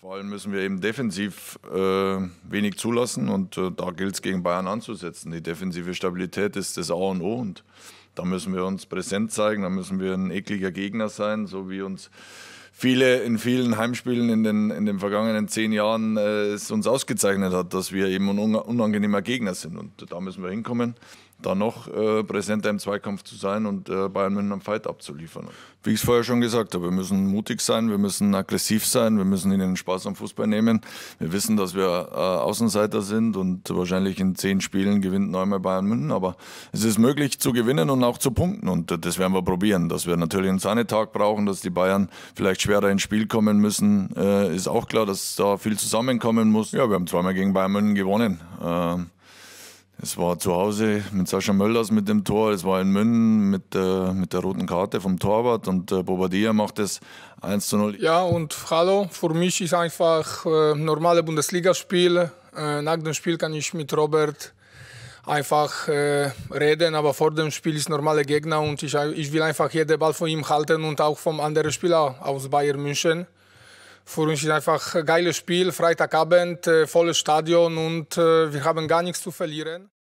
Vor allem müssen wir eben defensiv äh, wenig zulassen und äh, da gilt es gegen Bayern anzusetzen. Die defensive Stabilität ist das A und O und da müssen wir uns präsent zeigen, da müssen wir ein ekliger Gegner sein, so wie uns viele, in vielen Heimspielen in den, in den vergangenen zehn Jahren äh, es uns ausgezeichnet hat, dass wir eben ein unangenehmer Gegner sind. Und da müssen wir hinkommen, da noch äh, präsenter im Zweikampf zu sein und äh, Bayern München am Fight abzuliefern. Wie ich es vorher schon gesagt habe, wir müssen mutig sein, wir müssen aggressiv sein, wir müssen ihnen Spaß am Fußball nehmen. Wir wissen, dass wir äh, Außenseiter sind und wahrscheinlich in zehn Spielen gewinnt neunmal Bayern München, aber es ist möglich zu gewinnen und auch zu punkten und äh, das werden wir probieren, dass wir natürlich einen Sahnetag brauchen, dass die Bayern vielleicht vielleicht schwerer ins Spiel kommen müssen. Äh, ist auch klar, dass da viel zusammenkommen muss. Ja, wir haben zweimal gegen Bayern München gewonnen. Ähm, es war zu Hause mit Sascha Möllers mit dem Tor, es war in München mit, äh, mit der roten Karte vom Torwart und äh, Bobadilla macht es 1 zu 0. Ja, und hallo, für mich ist einfach äh, normale Bundesligaspiel. Äh, nach dem Spiel kann ich mit Robert einfach äh, reden, aber vor dem Spiel ist normaler Gegner und ich, ich will einfach jeden Ball von ihm halten und auch vom anderen Spieler aus Bayern München. Für uns ist einfach ein geiles Spiel, Freitagabend, äh, volles Stadion und äh, wir haben gar nichts zu verlieren.